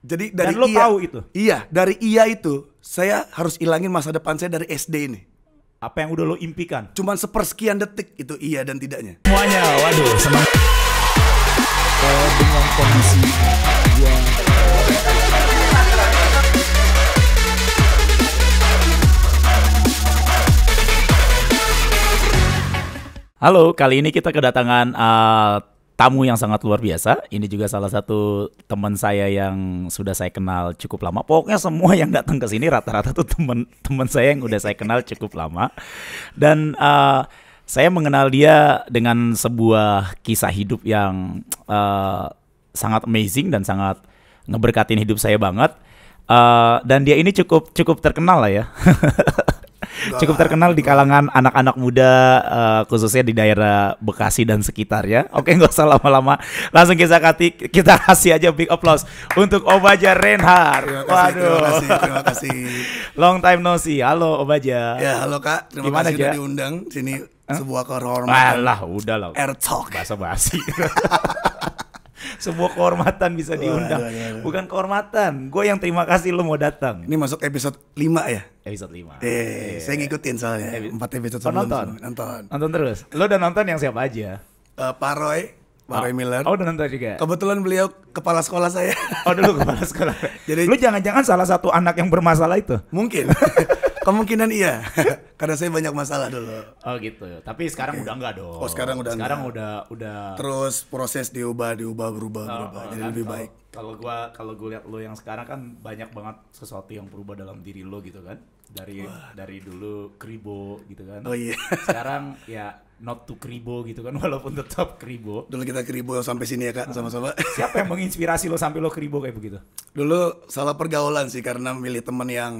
Jadi dari Dan lo iya, tahu itu. Iya, dari iya itu saya harus ilangin masa depan saya dari SD ini. Apa yang udah lo impikan? Cuman sepersekian detik itu iya dan tidaknya. Semuanya, waduh, senang. dengan kondisi yang Halo, kali ini kita kedatangan uh, tamu yang sangat luar biasa. Ini juga salah satu teman saya yang sudah saya kenal cukup lama. Pokoknya semua yang datang ke sini rata-rata tuh teman-teman saya yang udah saya kenal cukup lama. Dan uh, saya mengenal dia dengan sebuah kisah hidup yang uh, sangat amazing dan sangat ngeberkatin hidup saya banget. Uh, dan dia ini cukup cukup terkenal lah ya. cukup terkenal di kalangan anak-anak muda uh, khususnya di daerah Bekasi dan sekitarnya. Oke, nggak usah lama-lama, langsung kita kasih kita kasih aja big applause untuk Obaja Reinhard. Terima kasih, Waduh. Terima kasih, terima kasih. Long time no see. Halo Obaja. Ya, halo Kak. Terima Gimana kasih aja? udah diundang sini. Huh? Sebuah kehormatan. Alah, udah lah. Air talk. Bahasa basi. sebuah kehormatan bisa diundang. Bukan kehormatan, gue yang terima kasih lo mau datang. Ini masuk episode 5 ya? Episode 5. Eh, saya ngikutin soalnya. empat 4 episode sebelum. Oh, nonton. nonton. Nonton terus. Lo udah nonton yang siapa aja? Uh, roy Pak oh. Roy Miller. Oh, udah nonton juga. Kebetulan beliau kepala sekolah saya. Oh, dulu kepala sekolah. Jadi lu jangan-jangan salah satu anak yang bermasalah itu. Mungkin. Kemungkinan iya. Karena saya banyak masalah dulu. Oh gitu. Tapi sekarang udah enggak dong. Oh, sekarang udah Sekarang enggak. udah udah Terus proses diubah, diubah, berubah, oh, berubah. Oh, Jadi kan, lebih kalau, baik. Kalau gua kalau gua lihat lo yang sekarang kan banyak banget sesuatu yang berubah dalam diri lo gitu kan. Dari Wah. dari dulu kribo gitu kan. Oh iya. Sekarang ya not to kribo gitu kan walaupun tetap kribo. Dulu kita kribo sampai sini ya Kak sama-sama. Siapa yang menginspirasi lo sampai lo kribo kayak begitu? Dulu salah pergaulan sih karena milih temen yang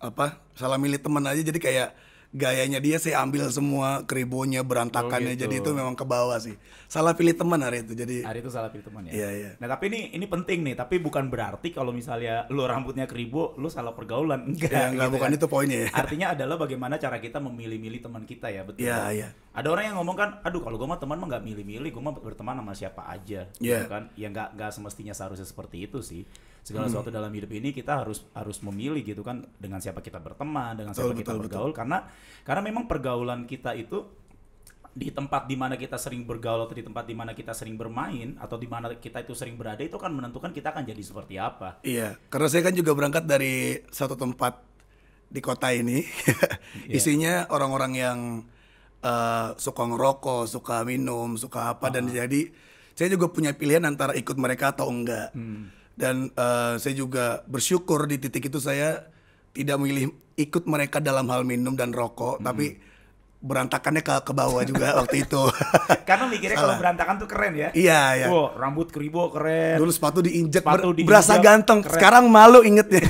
apa salah milih teman aja jadi kayak gayanya dia saya ambil semua keribonya oh, berantakannya oh gitu. jadi itu memang ke bawah sih salah pilih teman hari itu jadi hari itu salah pilih teman ya iya, iya. nah tapi ini ini penting nih tapi bukan berarti kalau misalnya lo rambutnya keribo lo salah pergaulan enggak ya, enggak gitu bukan ya. itu poinnya ya. artinya adalah bagaimana cara kita memilih-milih teman kita ya betul iya, kan? iya. ada orang yang ngomong kan aduh kalau gue mah teman mah nggak milih-milih gue mah berteman sama siapa aja yeah. gitu kan ya nggak nggak semestinya seharusnya seperti itu sih segala hmm. sesuatu dalam hidup ini kita harus harus memilih gitu kan dengan siapa kita berteman dengan siapa betul, kita betul, bergaul betul. karena karena memang pergaulan kita itu di tempat di mana kita sering bergaul atau di tempat di mana kita sering bermain atau di mana kita itu sering berada itu kan menentukan kita akan jadi seperti apa. Iya, karena saya kan juga berangkat dari satu tempat di kota ini. yeah. Isinya orang-orang yang uh, suka ngerokok, suka minum, suka apa uh -huh. dan jadi saya juga punya pilihan antara ikut mereka atau enggak. Hmm dan uh, saya juga bersyukur di titik itu saya tidak memilih ikut mereka dalam hal minum dan rokok hmm. tapi berantakannya ke ke bawah juga waktu itu karena mikirnya kalau berantakan tuh keren ya iya iya wow, rambut keribo keren dulu sepatu diinjek sepatu ber, diinjek, berasa ganteng keren. sekarang malu ingetnya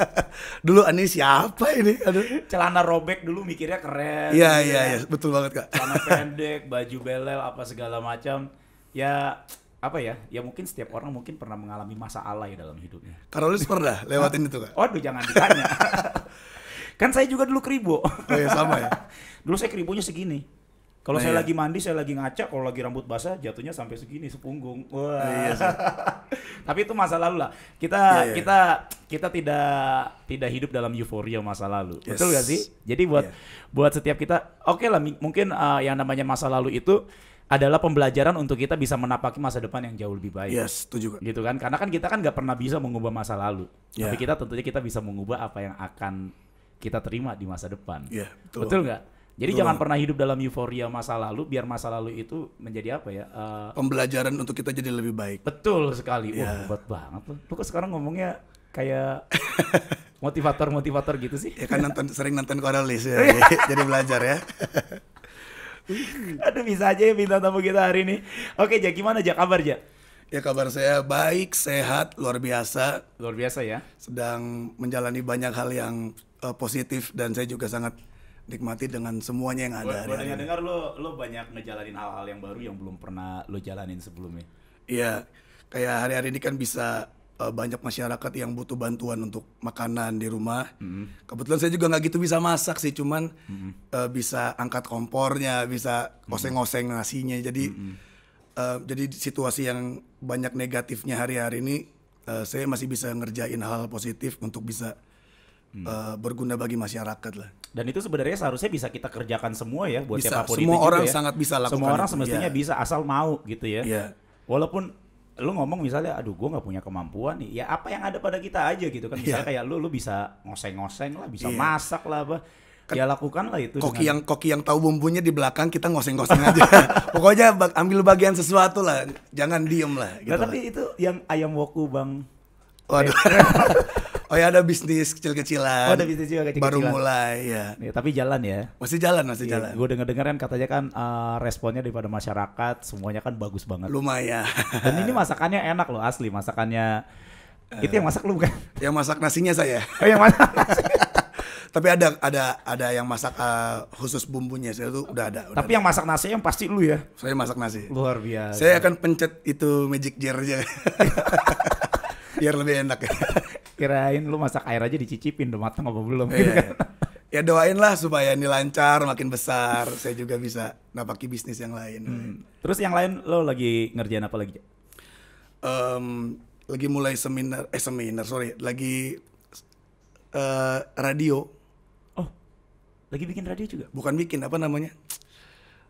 dulu ini siapa ini aduh celana robek dulu mikirnya keren iya iya iya, iya. betul banget kak celana pendek baju belel apa segala macam ya apa ya ya mungkin setiap orang mungkin pernah mengalami masa alay dalam hidupnya Karolis pernah lewatin itu kan waduh jangan ditanya kan saya juga dulu kribo oh iya sama ya dulu saya keribonya segini kalau nah, saya iya. lagi mandi, saya lagi ngaca, kalau lagi rambut basah jatuhnya sampai segini sepunggung. Wah. Nah, iya, iya Tapi itu masa lalu lah. Kita yeah, iya. kita kita tidak tidak hidup dalam euforia masa lalu. Yes. Betul gak sih? Jadi buat yeah. buat setiap kita, oke okay lah mungkin uh, yang namanya masa lalu itu adalah pembelajaran untuk kita bisa menapaki masa depan yang jauh lebih baik. Yes, itu juga. Gitu kan? Karena kan kita kan nggak pernah bisa mengubah masa lalu. Yeah. Tapi kita tentunya kita bisa mengubah apa yang akan kita terima di masa depan. Iya, yeah, betul. Betul nggak? Jadi betul jangan pernah hidup dalam euforia masa lalu, biar masa lalu itu menjadi apa ya? Uh, pembelajaran untuk kita jadi lebih baik. Betul sekali. Yeah. Wah, ya. hebat banget loh. Lu kok sekarang ngomongnya kayak motivator-motivator gitu sih? Ya kan nonton sering nonton Coralis ya. jadi belajar ya. Aduh bisa aja ya bintang tamu kita hari ini. Oke Jack gimana Jack kabar Jack? Ya kabar saya baik, sehat, luar biasa. Luar biasa ya. Sedang menjalani banyak hal yang uh, positif dan saya juga sangat nikmati dengan semuanya yang ada. Gue dengar-dengar lo lo banyak ngejalanin hal-hal yang baru yang belum pernah lo jalanin sebelumnya. Iya, kayak hari-hari ini kan bisa uh, banyak masyarakat yang butuh bantuan untuk makanan di rumah. Hmm. Kebetulan saya juga nggak gitu bisa masak sih, cuman hmm. uh, bisa angkat kompornya, bisa oseng-oseng nasinya. Jadi hmm. uh, jadi situasi yang banyak negatifnya hari-hari ini, uh, saya masih bisa ngerjain hal, -hal positif untuk bisa hmm. uh, berguna bagi masyarakat lah. Dan itu sebenarnya seharusnya bisa kita kerjakan semua ya buat bisa. siapapun semua itu orang ya. sangat bisa lakukan. Semua orang semestinya ya. bisa asal mau gitu ya. ya. Walaupun lu ngomong misalnya aduh gue nggak punya kemampuan nih ya apa yang ada pada kita aja gitu kan misalnya yeah. kayak lu lu bisa ngoseng-ngoseng lah bisa yeah. masak lah apa kan ya lakukan lah itu koki dengan... yang koki yang tahu bumbunya di belakang kita ngoseng-ngoseng aja pokoknya ambil bagian sesuatu lah jangan diem lah nah, gitu nah, tapi lah. itu yang ayam woku bang Waduh. Eh, Oh ya ada bisnis kecil-kecilan. Oh ada bisnis juga kecil-kecilan. Baru mulai ya. ya. Tapi jalan ya. Masih jalan masih ya, jalan. Gue denger dengar kan katanya kan uh, responnya daripada masyarakat semuanya kan bagus banget. Lumayan. Dan ini masakannya enak loh asli masakannya. Uh, itu yang masak lu kan? Yang masak nasinya saya. Oh yang masak. Tapi ada ada ada yang masak uh, khusus bumbunya saya tuh udah ada. Udah Tapi ada. yang masak nasi yang pasti lu ya. Saya masak nasi. Luar biasa. Saya akan pencet itu magic jar aja. biar lebih enak ya. Kirain lu masak air aja dicicipin udah mateng apa belum gitu kan. Ya doain lah supaya ini lancar, makin besar. Saya juga bisa napaki bisnis yang lain. Hmm. Terus yang lain lo lagi ngerjain apa lagi? Um, lagi mulai seminar, eh seminar sorry, lagi uh, radio. Oh, lagi bikin radio juga? Bukan bikin, apa namanya?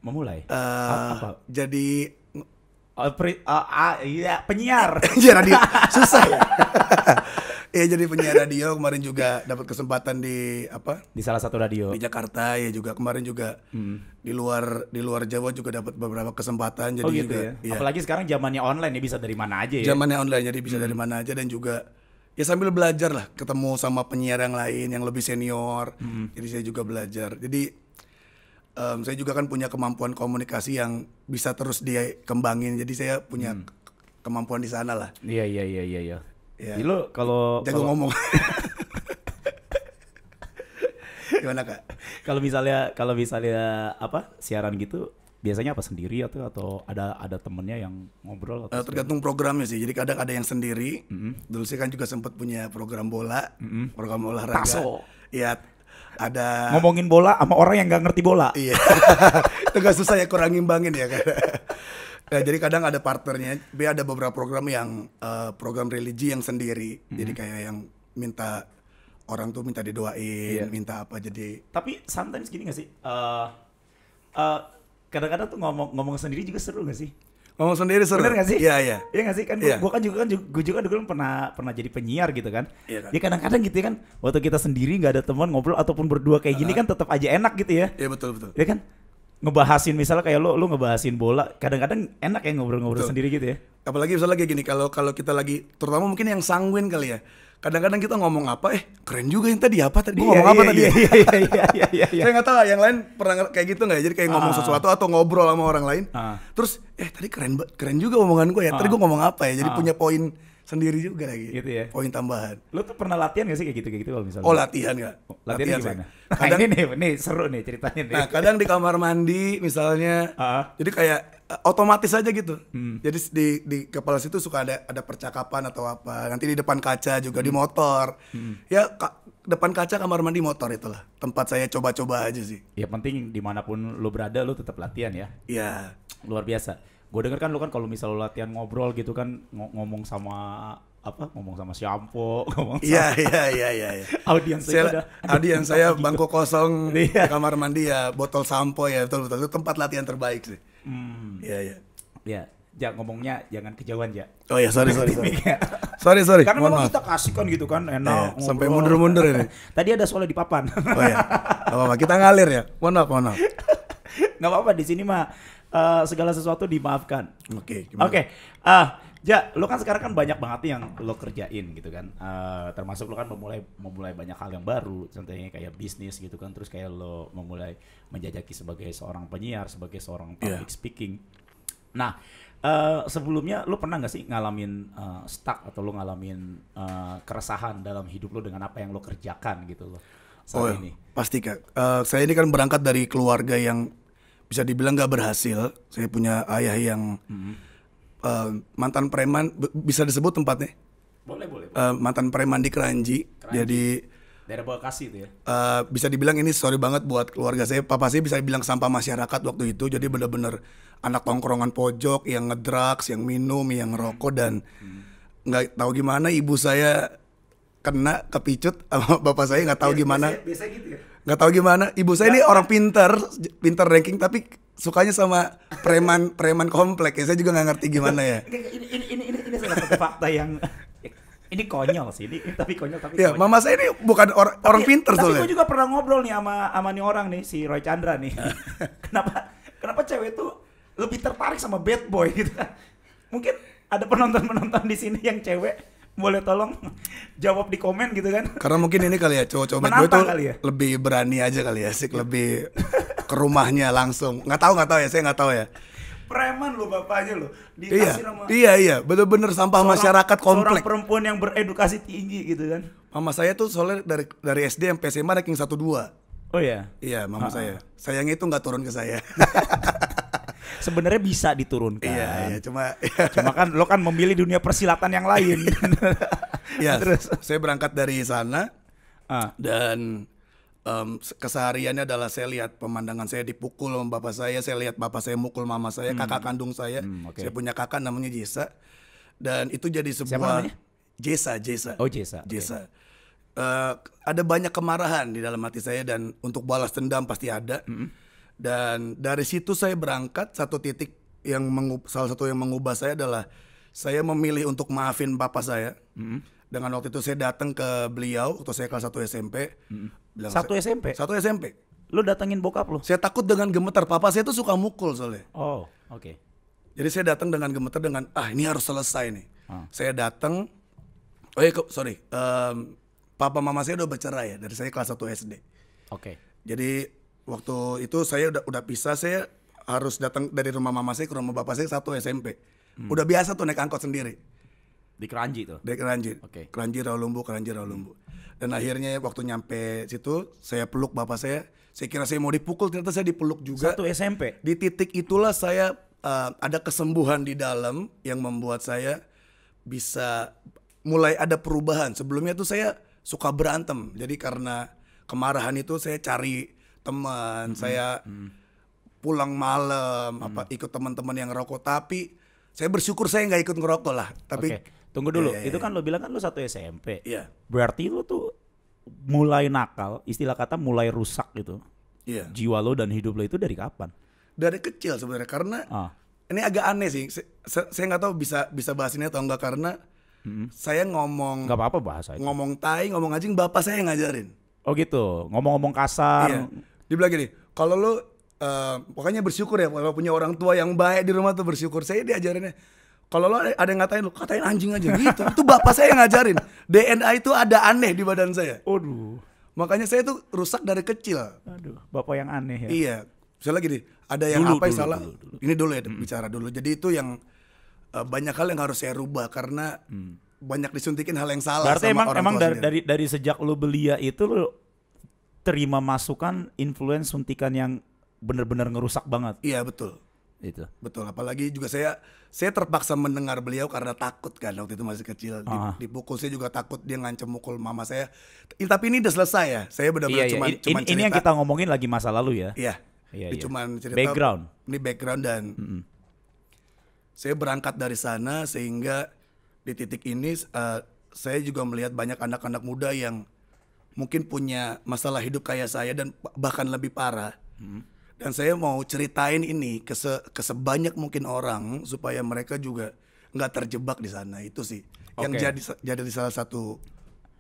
Memulai. Uh, apa? Jadi Uh, uh, uh, ya, penyiar. Iya, radio. Susah ya. Iya jadi penyiar radio kemarin juga dapat kesempatan di apa? Di salah satu radio. Di Jakarta ya juga kemarin juga hmm. di luar di luar Jawa juga dapat beberapa kesempatan jadi oh gitu juga, ya? ya. Apalagi sekarang zamannya online ya bisa dari mana aja ya. Zamannya online jadi bisa hmm. dari mana aja dan juga ya sambil belajar lah ketemu sama penyiar yang lain yang lebih senior. Hmm. Jadi saya juga belajar. Jadi um, saya juga kan punya kemampuan komunikasi yang bisa terus dia kembangin. Jadi saya punya hmm. kemampuan di sana lah. Iya iya iya iya. iya. Yeah. Jadi lo kalau jago kalo, ngomong. Gimana kak? Kalau misalnya kalau misalnya apa siaran gitu biasanya apa sendiri atau atau ada ada temennya yang ngobrol atau eh, tergantung sendiri? programnya sih jadi kadang ada yang sendiri mm-hmm. dulu sih kan juga sempat punya program bola mm-hmm. program olahraga Taso. Iya. ada ngomongin bola sama orang yang nggak ngerti bola iya itu gak susah ya kurang ngimbangin ya kan Ya, jadi kadang ada partnernya. Tapi ada beberapa program yang uh, program religi yang sendiri. Hmm. Jadi kayak yang minta orang tuh minta didoain, yeah. minta apa. Jadi. Tapi sometimes gini gak sih? Uh, uh, kadang-kadang tuh ngomong ngomong sendiri juga seru gak sih? Ngomong sendiri seru. Bener gak sih? Iya, iya. Iya gak sih? Kan yeah. gue kan juga kan gue juga dulu pernah pernah jadi penyiar gitu kan. Iya kan. Ya kadang-kadang gitu ya kan waktu kita sendiri nggak ada teman ngobrol ataupun berdua kayak uh -huh. gini kan tetap aja enak gitu ya. Iya betul betul. Iya kan? ngebahasin misalnya kayak lo lo ngebahasin bola kadang-kadang enak ya ngobrol-ngobrol sendiri gitu ya apalagi misalnya kayak gini kalau kalau kita lagi terutama mungkin yang sanguin kali ya kadang-kadang kita ngomong apa eh keren juga yang tadi apa tadi gue ngomong apa tadi saya nggak tahu yang lain pernah kayak gitu nggak ya? jadi kayak ngomong ah. sesuatu atau ngobrol sama orang lain ah. terus eh tadi keren keren juga omongan gue ya tadi ah. gue ngomong apa ya jadi punya poin sendiri juga lagi. Gitu ya. Poin tambahan. Lu tuh pernah latihan gak sih kayak gitu kayak gitu kalau misalnya? Oh latihan nggak? Oh, latihan, latihan gimana? Kadang, nah, ini nih, nih seru nih ceritanya nih. Nah kadang di kamar mandi misalnya, uh-huh. jadi kayak uh, otomatis aja gitu. Hmm. Jadi di di kepala situ suka ada ada percakapan atau apa. Nanti di depan kaca juga hmm. di motor. Hmm. Ya ka, depan kaca kamar mandi motor itulah tempat saya coba-coba aja sih. Ya penting dimanapun lu berada lu tetap latihan ya. Iya. Luar biasa gue denger kan lu kan kalau misal lu latihan ngobrol gitu kan ng ngomong sama apa ngomong sama siampo ngomong sama iya iya iya iya ya. audiens saya udah, audiens saya gitu. bangku kosong di iya. kamar mandi ya botol sampo ya betul betul itu tempat latihan terbaik sih ya iya iya iya ngomongnya jangan kejauhan ja oh ya sorry sorry sorry iya. sorry sorry karena memang kita kasih kan gitu kan enak yeah, sampai mundur mundur ini tadi ada soalnya di papan oh ya apa apa kita ngalir ya mohon maaf mohon maaf nggak apa apa di sini mah uh, segala sesuatu dimaafkan. Oke. Okay, Oke. Okay. Uh, ja, ya, lo kan sekarang kan banyak banget yang lo kerjain gitu kan. Uh, termasuk lo kan memulai memulai banyak hal yang baru, contohnya kayak bisnis gitu kan. Terus kayak lo memulai menjajaki sebagai seorang penyiar, sebagai seorang iya. public yeah. speaking. Nah, uh, sebelumnya lo pernah nggak sih ngalamin uh, stuck atau lo ngalamin uh, keresahan dalam hidup lo dengan apa yang lo kerjakan gitu lo? Saat oh, iya. ini. pasti kak. Uh, saya ini kan berangkat dari keluarga yang bisa dibilang gak berhasil. Saya punya ayah yang hmm. uh, mantan preman, bisa disebut tempatnya? Boleh boleh. boleh. Uh, mantan preman di Keranji. Keranji. Jadi dari Bekasi itu ya. Uh, bisa dibilang ini sorry banget buat keluarga saya. Papa saya bisa bilang sampah masyarakat waktu itu. Jadi bener-bener anak tongkrongan pojok yang ngedrugs, yang minum, yang rokok dan hmm. nggak hmm. tahu gimana ibu saya kena kepicut sama bapak saya nggak tahu ya, gimana. Biasanya, biasanya gitu ya nggak tahu gimana ibu saya ini orang pinter pinter ranking tapi sukanya sama preman preman komplek ya saya juga nggak ngerti gimana ya ini ini ini ini, ini salah satu fakta yang ini konyol sih ini tapi konyol tapi ya konyol. mama saya ini bukan or, tapi, orang pinter tapi soalnya tapi gue juga pernah ngobrol nih sama sama nih orang nih si Roy Chandra nih kenapa kenapa cewek tuh lebih tertarik sama bad boy gitu mungkin ada penonton penonton di sini yang cewek boleh tolong jawab di komen gitu kan? Karena mungkin ini kali ya cowok-cowok gue tuh ya? lebih berani aja kali ya, sih lebih ke rumahnya langsung. Nggak tahu nggak tahu ya, saya nggak tahu ya. Preman lo bapaknya lo. Iya, sama iya iya, bener-bener sampah seorang, masyarakat kompleks. Seorang perempuan yang beredukasi tinggi gitu kan? Mama saya tuh soalnya dari dari SD sampai SMA ranking satu dua. Oh iya. Iya, mama ha ah, -ha. saya. Ah. Sayangnya itu nggak turun ke saya. sebenarnya bisa diturunkan. Iya, iya cuma cuma kan lo kan memilih dunia persilatan yang lain. Iya. Terus saya berangkat dari sana ah. dan um, kesehariannya adalah saya lihat pemandangan saya dipukul sama bapak saya, saya lihat bapak saya mukul mama saya, hmm. kakak kandung saya. Hmm, okay. Saya punya kakak namanya Jesa dan itu jadi sebuah Jesa, Jesa. Oh, Jesa. Jesa. Okay. Uh, eh, ada banyak kemarahan di dalam hati saya dan untuk balas dendam pasti ada. Mm -hmm dan dari situ saya berangkat satu titik yang mengub, salah satu yang mengubah saya adalah saya memilih untuk maafin bapak saya. Mm. Dengan waktu itu saya datang ke beliau waktu saya kelas satu SMP. Mm. Mm-hmm. Bilang, satu SMP. Satu SMP. Lu datangin bokap lu. Saya takut dengan gemeter Papa saya tuh suka mukul soalnya. Oh, oke. Okay. Jadi saya datang dengan gemeter dengan ah ini harus selesai nih. Hmm. Saya datang Oh iya, sorry. Um, papa mama saya udah bercerai ya dari saya kelas satu SD. Oke. Okay. Jadi waktu itu saya udah udah pisah saya harus datang dari rumah mama saya ke rumah bapak saya satu SMP. Hmm. Udah biasa tuh naik angkot sendiri. Di Keranji tuh. Di Keranji. Oke. Okay. Keranji Rawalumbu, Keranji Rawalumbu. Dan akhirnya waktu nyampe situ saya peluk bapak saya. Saya kira saya mau dipukul ternyata saya dipeluk juga. Satu SMP. Di titik itulah saya uh, ada kesembuhan di dalam yang membuat saya bisa mulai ada perubahan. Sebelumnya tuh saya suka berantem. Jadi karena kemarahan itu saya cari teman, hmm. saya pulang malam, hmm. apa ikut teman-teman yang ngerokok Tapi saya bersyukur saya nggak ikut ngerokok lah. Tapi okay. tunggu dulu, eh, itu iya. kan lo bilang kan lo satu SMP. Iya. Berarti lo tuh mulai nakal, istilah kata mulai rusak gitu. Iya. Yeah. Jiwa lo dan hidup lo itu dari kapan? Dari kecil sebenarnya karena ah. ini agak aneh sih. Saya nggak tahu bisa bisa bahas ini atau enggak karena Hmm. Saya ngomong nggak apa-apa bahasa Ngomong tai, ngomong anjing bapak saya yang ngajarin. Oh gitu, ngomong-ngomong kasar. Iya dia bilang gini kalau lo Uh, pokoknya bersyukur ya kalau punya orang tua yang baik di rumah tuh bersyukur saya diajarinnya kalau lo ada yang ngatain lo katain anjing aja gitu itu bapak saya yang ngajarin DNA itu ada aneh di badan saya Aduh. makanya saya tuh rusak dari kecil Aduh, bapak yang aneh ya iya misalnya gini ada yang dulu, apa yang dulu, salah dulu, dulu. ini dulu ya hmm. bicara dulu jadi itu yang uh, banyak hal yang harus saya rubah karena hmm. banyak disuntikin hal yang salah berarti sama emang orang emang dari, dari dari sejak lo belia itu lo terima masukan influence suntikan yang benar-benar ngerusak banget. Iya betul. Itu. Betul. Apalagi juga saya saya terpaksa mendengar beliau karena takut kan waktu itu masih kecil. Di, uh. Dipukul saya juga takut dia ngancem mukul mama saya. I, tapi ini udah selesai ya. Saya benar-benar iya, cuma iya. cuma cerita. Ini yang kita ngomongin lagi masa lalu ya. Iya. Iya. iya. Cuman cerita. Background. Ini background dan. Mm -hmm. Saya berangkat dari sana sehingga di titik ini uh, saya juga melihat banyak anak-anak muda yang mungkin punya masalah hidup kayak saya dan bahkan lebih parah. Hmm. Dan saya mau ceritain ini ke, se ke sebanyak mungkin orang supaya mereka juga nggak terjebak di sana itu sih okay. yang jadi jadi salah satu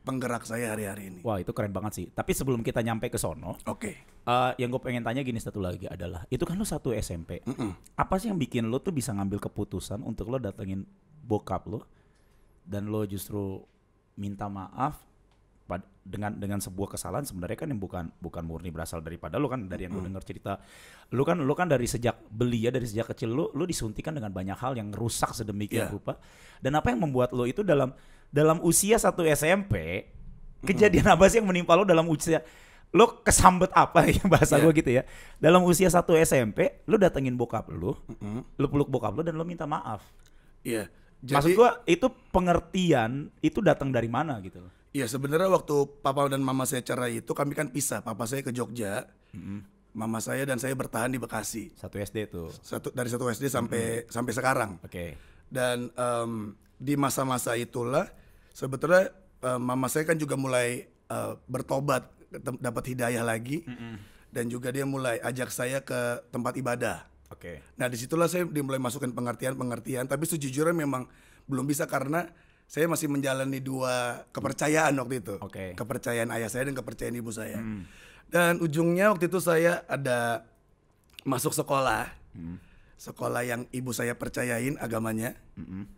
penggerak saya hari-hari ini. Wah itu keren banget sih. Tapi sebelum kita nyampe ke sono, oke. Okay. Uh, eh, yang gue pengen tanya gini satu lagi adalah, itu kan lo satu SMP. Mm -mm. Apa sih yang bikin lo tuh bisa ngambil keputusan untuk lo datengin bokap lo dan lo justru minta maaf dengan dengan sebuah kesalahan sebenarnya kan yang bukan bukan murni berasal daripada lu kan dari yang lu dengar cerita lu kan lu kan dari sejak belia ya, dari sejak kecil lu lu disuntikan dengan banyak hal yang rusak sedemikian yeah. rupa dan apa yang membuat lu itu dalam dalam usia satu SMP kejadian mm. apa sih yang menimpa lu dalam usia lo kesambet apa ya bahasa yeah. gue gitu ya dalam usia satu SMP lo datengin bokap lo mm -hmm. lo peluk bokap lo dan lo minta maaf iya yeah. Jadi, maksud gua itu pengertian itu datang dari mana gitu loh Iya sebenarnya waktu papa dan mama saya cerai itu kami kan pisah. Papa saya ke Jogja, mm-hmm. mama saya dan saya bertahan di Bekasi. Satu SD tuh. Satu dari satu SD sampai mm-hmm. sampai sekarang. Oke. Okay. Dan um, di masa-masa itulah sebetulnya uh, mama saya kan juga mulai uh, bertobat, dapat hidayah lagi, mm-hmm. dan juga dia mulai ajak saya ke tempat ibadah. Oke. Okay. Nah disitulah saya dimulai masukin pengertian-pengertian. Tapi sejujurnya memang belum bisa karena saya masih menjalani dua kepercayaan waktu itu. Okay. Kepercayaan ayah saya dan kepercayaan ibu saya. Hmm. Dan ujungnya waktu itu saya ada masuk sekolah. Hmm. Sekolah yang ibu saya percayain agamanya. Hmm.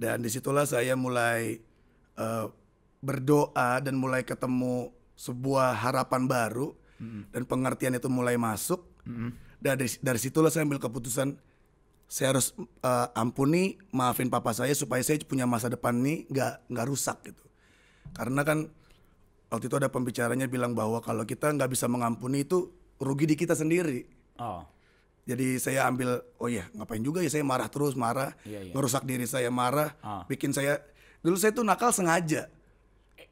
Dan disitulah saya mulai uh, berdoa dan mulai ketemu sebuah harapan baru. Hmm. Dan pengertian itu mulai masuk. Hmm. Dan dari, dari situlah saya ambil keputusan saya harus uh, ampuni maafin papa saya supaya saya punya masa depan nih nggak nggak rusak gitu karena kan waktu itu ada pembicaranya bilang bahwa kalau kita nggak bisa mengampuni itu rugi di kita sendiri oh. jadi saya ambil oh ya ngapain juga ya saya marah terus marah yeah, yeah. ngerusak diri saya marah oh. bikin saya dulu saya tuh nakal sengaja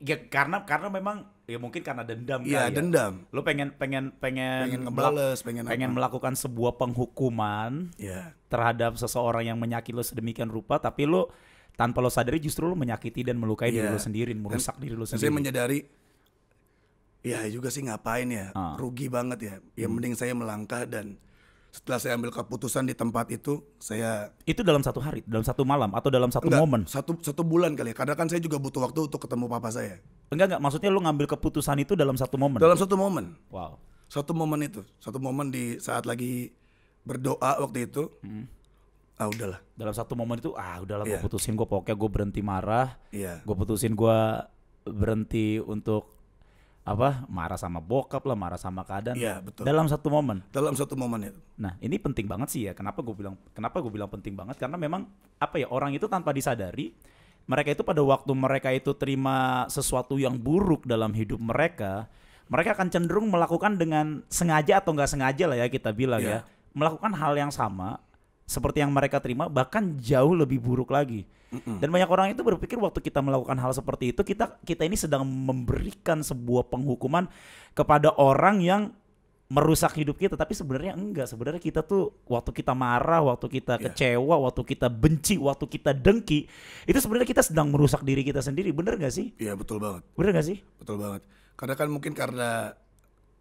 ya karena karena memang ya mungkin karena dendam iya, ya, kali dendam. ya. Lu Lo pengen pengen pengen pengen ngebales, pengen pengen melakukan sebuah penghukuman ya. terhadap seseorang yang menyakiti lu sedemikian rupa tapi lo tanpa lo sadari justru lo menyakiti dan melukai yeah. diri iya. lo sendiri, merusak dan, diri lo sendiri. Saya menyadari, ya juga sih ngapain ya, uh. rugi banget ya. Ya hmm. mending saya melangkah dan setelah saya ambil keputusan di tempat itu saya itu dalam satu hari dalam satu malam atau dalam satu momen satu satu bulan kali ya karena kan saya juga butuh waktu untuk ketemu papa saya enggak enggak maksudnya lu ngambil keputusan itu dalam satu momen dalam satu momen wow satu momen itu satu momen di saat lagi berdoa waktu itu hmm. ah udahlah dalam satu momen itu ah udahlah yeah. gue iya. putusin gue pokoknya gue berhenti marah yeah. gue putusin gue berhenti untuk apa marah sama bokap lah marah sama keadaan ya, betul. dalam satu momen dalam satu momen itu nah ini penting banget sih ya kenapa gue bilang kenapa gue bilang penting banget karena memang apa ya orang itu tanpa disadari mereka itu pada waktu mereka itu terima sesuatu yang buruk dalam hidup mereka mereka akan cenderung melakukan dengan sengaja atau nggak sengaja lah ya kita bilang yeah. ya iya. melakukan hal yang sama seperti yang mereka terima bahkan jauh lebih buruk lagi Mm-mm. Dan banyak orang itu berpikir waktu kita melakukan hal seperti itu kita kita ini sedang memberikan sebuah penghukuman kepada orang yang merusak hidup kita tapi sebenarnya enggak sebenarnya kita tuh waktu kita marah waktu kita yeah. kecewa waktu kita benci waktu kita dengki itu sebenarnya kita sedang merusak diri kita sendiri bener gak sih iya yeah, betul banget bener gak sih betul banget karena kan mungkin karena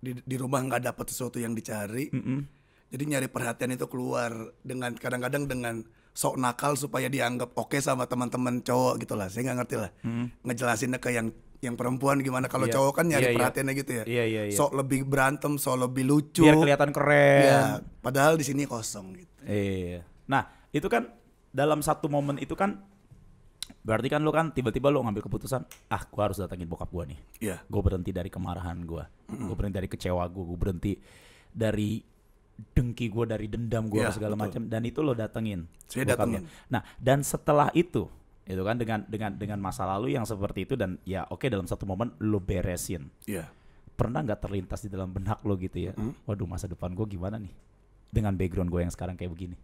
di, di rumah nggak dapat sesuatu yang dicari mm -mm. jadi nyari perhatian itu keluar dengan kadang-kadang dengan sok nakal supaya dianggap oke okay sama teman-teman cowok gitu lah. Saya nggak ngerti lah. Hmm. Ngejelasinnya ke yang yang perempuan gimana kalau yeah. cowok kan nyari yeah, iya. perhatiannya yeah. gitu ya. yeah, yeah, yeah. Sok lebih berantem, sok lebih lucu. Biar kelihatan keren. Ya, padahal di sini kosong gitu. Iya. Yeah. Nah, itu kan dalam satu momen itu kan berarti kan lo kan tiba-tiba lo ngambil keputusan, ah gue harus datangin bokap gue nih. Yeah. gue berhenti dari kemarahan gue Mm -hmm. gue berhenti dari kecewa gue gue berhenti dari dengki gue dari dendam gue yeah, segala macam dan itu lo datengin saya datengin nah dan setelah itu itu kan dengan dengan dengan masa lalu yang seperti itu dan ya oke okay, dalam satu momen lo beresin yeah. pernah nggak terlintas di dalam benak lo gitu ya mm. waduh masa depan gue gimana nih dengan background gue yang sekarang kayak begini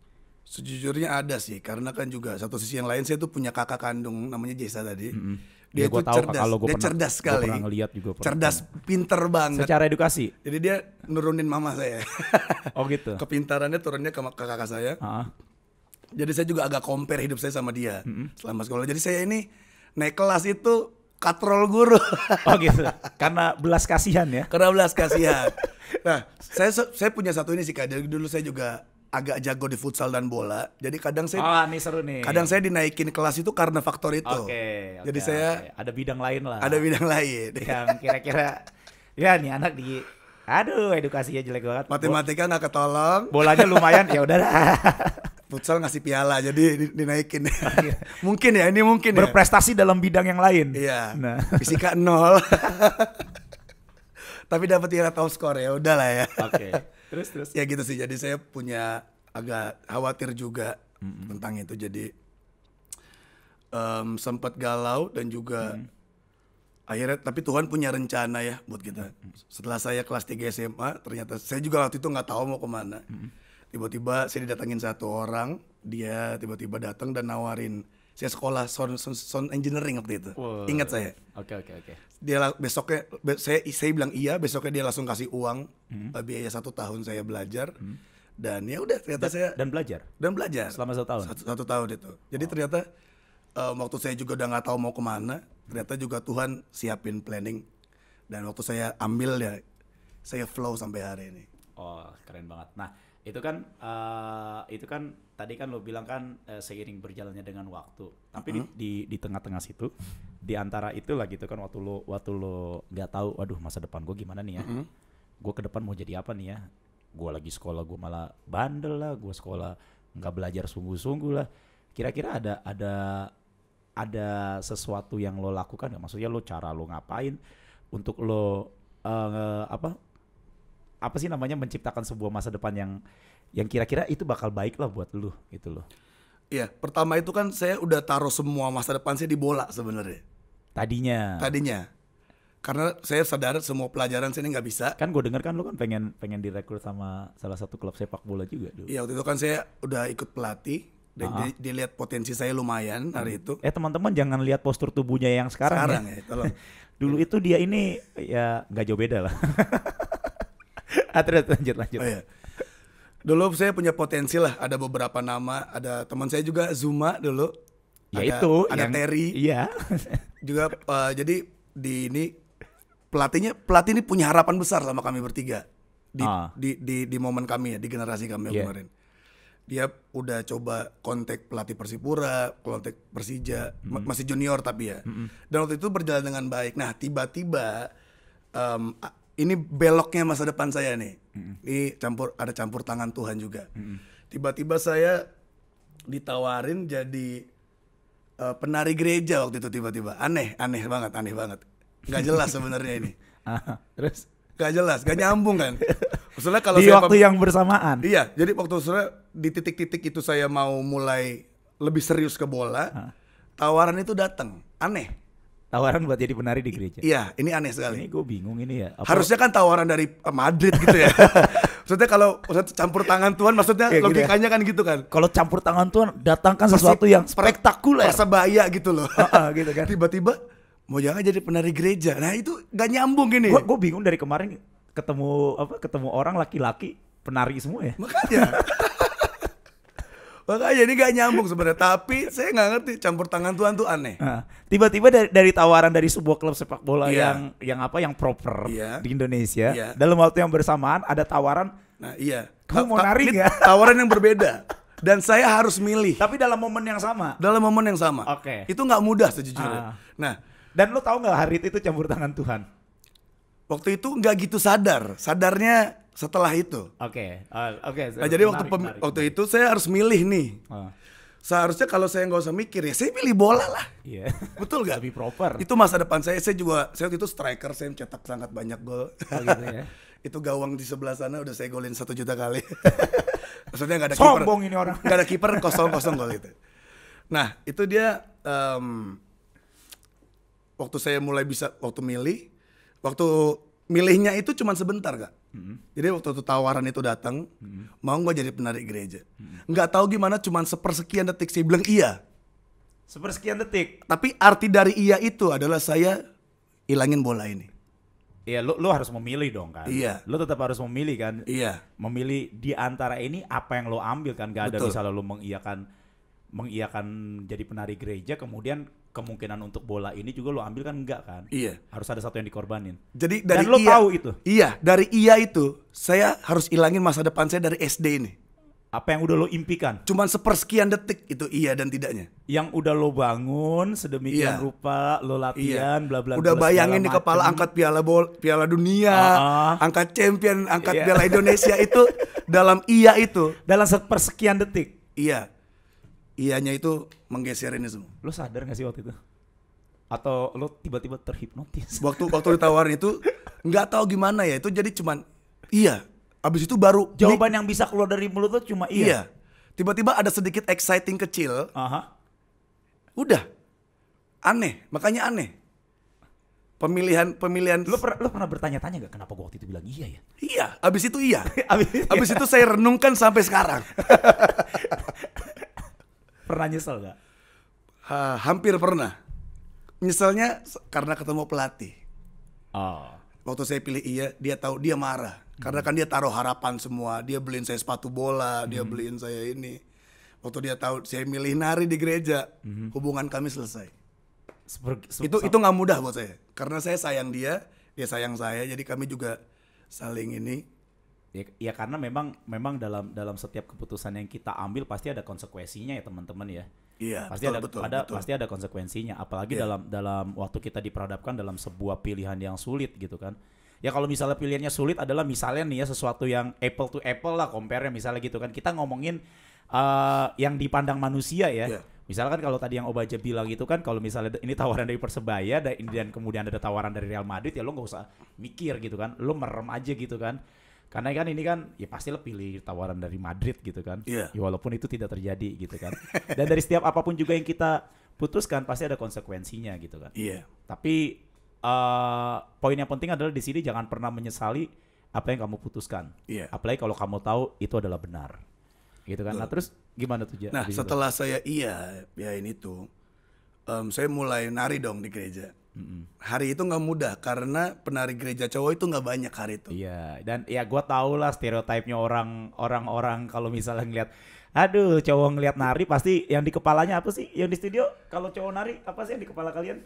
sejujurnya ada sih karena kan juga satu sisi yang lain saya tuh punya kakak kandung namanya Jesa tadi mm -hmm dia ya, gue tahu cerdas. kalau gue dia pernah, cerdas sekali pernah ngeliat juga pernah. cerdas pinter banget secara edukasi jadi dia nurunin mama saya oh gitu kepintarannya turunnya ke, kakak saya uh-huh. jadi saya juga agak compare hidup saya sama dia mm-hmm. selama sekolah jadi saya ini naik kelas itu katrol guru oh gitu karena belas kasihan ya karena belas kasihan nah saya saya punya satu ini sih kak dari dulu saya juga agak jago di futsal dan bola. Jadi kadang saya Oh, ah, ini seru nih. Kadang saya dinaikin kelas itu karena faktor itu. Oke. Okay, okay, Jadi saya okay. ada bidang lain lah. Ada bidang lain. Yang kira-kira ya nih anak di Aduh, edukasinya jelek banget. Matematika nggak ketolong. Bolanya lumayan, ya udah Futsal ngasih piala, jadi dinaikin. Iya. mungkin ya, ini mungkin ya. Berprestasi ya. dalam bidang yang lain. Iya. Nah. Fisika nol. Tapi dapat ira top score ya, udahlah ya. Oke. Okay terus terus ya gitu sih jadi saya punya agak khawatir juga mm -hmm. tentang itu jadi um, sempat galau dan juga mm. akhirnya tapi Tuhan punya rencana ya buat kita mm. setelah saya kelas 3 SMA ternyata saya juga waktu itu nggak tahu mau kemana tiba-tiba Tiba -tiba saya didatengin satu orang dia tiba-tiba datang dan nawarin saya sekolah sound, sound, sound engineering waktu itu. Wow. Ingat saya. Oke okay, oke okay, oke. Okay. Dia besoknya be saya saya bilang iya, besoknya dia langsung kasih uang hmm. Eh, biaya satu tahun saya belajar. Hmm. Dan ya udah ternyata da saya dan belajar. Dan belajar. Selama satu tahun. Satu, satu tahun itu. Jadi wow. ternyata uh, waktu saya juga udah nggak tahu mau kemana, ternyata juga Tuhan siapin planning. Dan waktu saya ambil ya saya flow sampai hari ini. Oh, keren banget. Nah, itu kan uh, itu kan tadi kan lo bilang kan uh, seiring berjalannya dengan waktu. Tapi mm -hmm. di di tengah-tengah situ, di antara itulah gitu kan waktu lo waktu lo nggak tahu, waduh masa depan gue gimana nih ya? Mm -hmm. Gue ke depan mau jadi apa nih ya? Gue lagi sekolah gue malah bandel lah, gue sekolah nggak belajar sungguh-sungguh lah. Kira-kira ada ada ada sesuatu yang lo lakukan nggak? Maksudnya lo cara lo ngapain untuk lo uh, apa apa sih namanya menciptakan sebuah masa depan yang yang kira-kira itu bakal baik lah buat lu gitu loh. Iya, pertama itu kan saya udah taruh semua masa depan saya di bola sebenarnya. Tadinya. Tadinya. Karena saya sadar semua pelajaran saya ini nggak bisa. Kan gue denger kan lu kan pengen pengen direkrut sama salah satu klub sepak bola juga dulu. Iya, waktu itu kan saya udah ikut pelatih dan uh-huh. dilihat potensi saya lumayan hari hmm. itu. Eh teman-teman jangan lihat postur tubuhnya yang sekarang. Sekarang ya, ya tolong. dulu itu dia ini ya nggak jauh beda lah. Atlet ah, lanjut lanjut. Oh, iya dulu saya punya potensi lah ada beberapa nama ada teman saya juga Zuma dulu ya ada, itu ada yang, Terry iya juga uh, jadi di ini pelatihnya pelatih ini punya harapan besar sama kami bertiga di ah. di, di di momen kami ya di generasi kami yeah. Iya. kemarin dia udah coba kontak pelatih Persipura, kontak Persija, -hmm. masih junior tapi ya. Mm -hmm. Dan waktu itu berjalan dengan baik. Nah, tiba-tiba um, ini beloknya masa depan saya nih. Mm-hmm. Ini campur ada campur tangan Tuhan juga. Mm-hmm. Tiba-tiba saya ditawarin jadi uh, penari gereja waktu itu tiba-tiba. Aneh, aneh banget, aneh banget. Gak jelas sebenarnya ini. Ah, terus gak jelas, gak nyambung kan. Maksudnya kalau di waktu yang bersamaan. Iya, jadi waktu saya di titik-titik itu saya mau mulai lebih serius ke bola, ah. tawaran itu datang. Aneh tawaran buat jadi penari di gereja. Iya, ini aneh sekali. Ini gue bingung ini ya. Apa... Harusnya kan tawaran dari eh, Madrid gitu ya. maksudnya kalau maksudnya campur tangan Tuhan, maksudnya iya, gitu ya, logikanya gitu kan gitu kan. Kalau campur tangan Tuhan, datangkan sesuatu yang spektakuler. Persebaya gitu loh. Ah, ah, gitu kan. Tiba-tiba mau jangan jadi penari gereja. Nah itu gak nyambung gini. Gue bingung dari kemarin ketemu apa ketemu orang laki-laki penari semua ya. Makanya. Makanya ini gak nyambung sebenarnya. Tapi saya nggak ngerti campur tangan Tuhan tuh aneh. Nah, tiba-tiba dari, dari tawaran dari sebuah klub sepak bola yeah. yang yang apa yang proper yeah. di Indonesia yeah. dalam waktu yang bersamaan ada tawaran. Nah iya. Kamu mau nari nggak? Tawaran yang berbeda. Dan saya harus milih. Tapi dalam momen yang sama. Dalam momen yang sama. Oke. Okay. Itu nggak mudah sejujurnya. Ah. Nah. Dan lo tau nggak hari itu campur tangan Tuhan? Waktu itu nggak gitu sadar. Sadarnya setelah itu. Oke, okay. uh, eh, oke. Okay. Nah, menarik, jadi waktu pem menarik, waktu menarik. itu saya harus milih nih. Uh. Seharusnya kalau saya nggak usah mikir ya saya pilih bola lah. Iya. Yeah. Betul gak? Lebih proper. Itu masa depan saya. Saya juga saya waktu itu striker, saya mencetak sangat banyak gol. Oh, gitu ya. itu gawang di sebelah sana udah saya golin satu juta kali. Maksudnya nggak ada kiper. Sombong ini orang. Nggak ada kiper kosong kosong gol itu. Nah itu dia um, waktu saya mulai bisa waktu milih, waktu milihnya itu cuma sebentar gak? Hmm. Jadi waktu itu tawaran itu datang, hmm. mau gue jadi penarik gereja. Hmm. Nggak tahu gimana, cuman sepersekian detik sih bilang iya. Sepersekian detik. Tapi arti dari iya itu adalah saya ilangin bola ini. Iya, lo lo harus memilih dong kan. Iya. lo tetap harus memilih kan. Iya. Memilih di antara ini apa yang lo ambil kan. Gak ada Betul. misalnya lo mengiyakan mengiyakan jadi penari gereja kemudian kemungkinan untuk bola ini juga lo ambil kan enggak kan? Iya. Harus ada satu yang dikorbanin. Jadi dari Dan lo iya, tahu itu. Iya, dari iya itu saya harus ilangin masa depan saya dari SD ini. Apa yang udah lo impikan? Cuman sepersekian detik itu iya dan tidaknya. Yang udah lo bangun sedemikian iya. rupa, lo iya. latihan, iya. bla bla. Udah bayangin di kepala macem. angkat piala bol, piala dunia, uh-uh. angkat champion, angkat yeah. piala Indonesia itu dalam iya itu. Dalam sepersekian detik. Iya, ianya itu menggeser ini semua. Lo sadar gak sih waktu itu? Atau lo tiba-tiba terhipnotis? Waktu waktu ditawarin itu nggak tahu gimana ya itu jadi cuman iya. Abis itu baru jawaban yang bisa keluar dari mulut lo cuma iya? iya. Tiba-tiba ada sedikit exciting kecil. Aha. Udah. Aneh, makanya aneh pemilihan pemilihan Lo per, lu pernah bertanya-tanya gak kenapa gua waktu itu bilang iya ya iya abis itu iya abis, abis iya. itu saya renungkan sampai sekarang Pernah nyesel gak? Uh, hampir pernah. Nyeselnya karena ketemu pelatih. Oh. Waktu saya pilih iya, dia tahu dia marah. Hmm. Karena kan dia taruh harapan semua. Dia beliin saya sepatu bola, hmm. dia beliin saya ini. Waktu dia tahu saya milih nari di gereja, hmm. hubungan kami selesai. Seper, se itu itu nggak mudah buat saya. Karena saya sayang dia, dia sayang saya. Jadi kami juga saling ini ya, ya karena memang memang dalam dalam setiap keputusan yang kita ambil pasti ada konsekuensinya ya teman-teman ya. Iya. Pasti betul, ada betul, ada betul. pasti ada konsekuensinya apalagi yeah. dalam dalam waktu kita diperhadapkan dalam sebuah pilihan yang sulit gitu kan. Ya kalau misalnya pilihannya sulit adalah misalnya nih ya sesuatu yang apple to apple lah compare ya misalnya gitu kan. Kita ngomongin uh, yang dipandang manusia ya. Yeah. Misalkan kalau tadi yang Obaja bilang itu kan kalau misalnya ini tawaran dari Persebaya dan kemudian ada tawaran dari Real Madrid ya lo gak usah mikir gitu kan. Lo merem aja gitu kan. Karena kan ini kan ya pasti lebih pilih tawaran dari Madrid gitu kan. Yeah. Ya walaupun itu tidak terjadi gitu kan. Dan dari setiap apapun juga yang kita putuskan pasti ada konsekuensinya gitu kan. Iya. Yeah. Tapi uh, poin yang penting adalah di sini jangan pernah menyesali apa yang kamu putuskan. Iya. Yeah. Apalagi kalau kamu tahu itu adalah benar. Gitu kan. Nah, terus gimana tuh? Nah, setelah saya iya, ya ini tuh um, saya mulai nari dong di gereja. Hari itu nggak mudah karena penari gereja cowok itu nggak banyak hari itu. Iya, dan ya gue tau lah stereotipnya orang orang orang kalau misalnya ngeliat, aduh cowok ngeliat nari pasti yang di kepalanya apa sih? Yang di studio kalau cowok nari apa sih yang di kepala kalian?